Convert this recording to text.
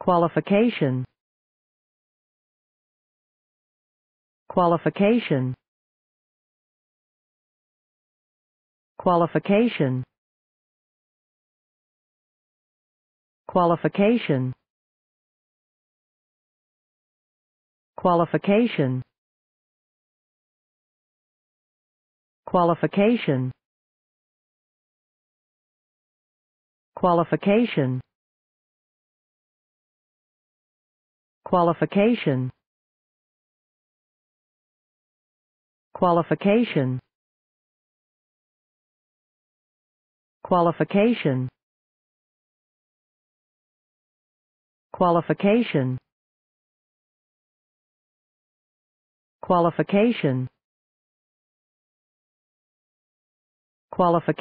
qualification qualification qualification qualification qualification qualification qualification qualification qualification qualification qualification qualification qualification